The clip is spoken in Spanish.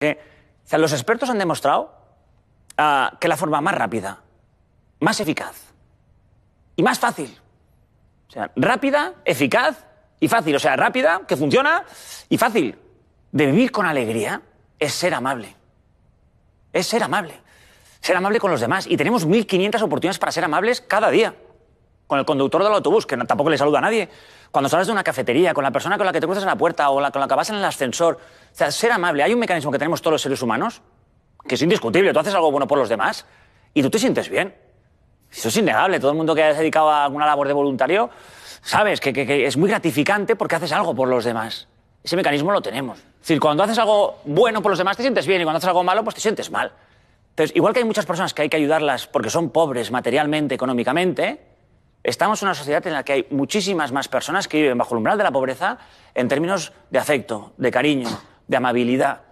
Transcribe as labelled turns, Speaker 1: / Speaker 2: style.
Speaker 1: Eh, los expertos han demostrado ah, que la forma más rápida, más eficaz y más fácil. O sea, rápida, eficaz y fácil. O sea, rápida, que funciona y fácil. De vivir con alegría es ser amable. Es ser amable. Ser amable con los demás. Y tenemos 1.500 oportunidades para ser amables cada día con el conductor del autobús, que tampoco le saluda a nadie, cuando sales de una cafetería, con la persona con la que te cruzas en la puerta o con la que vas en el ascensor. O sea, ser amable. Hay un mecanismo que tenemos todos los seres humanos, que es indiscutible. Tú haces algo bueno por los demás y tú te sientes bien. Eso es innegable. Todo el mundo que haya dedicado a alguna labor de voluntario, sabes que, es muy gratificante porque haces algo por los demás. Ese mecanismo lo tenemos. Es decir, cuando haces algo bueno por los demás te sientes bien y cuando haces algo malo pues te sientes mal. Entonces, igual que hay muchas personas que hay que ayudarlas porque son pobres materialmente, económicamente, Estamos en una sociedad en la que hay muchísimas más personas que viven bajo el umbral de la pobreza en términos de afecto, de cariño, de amabilidad.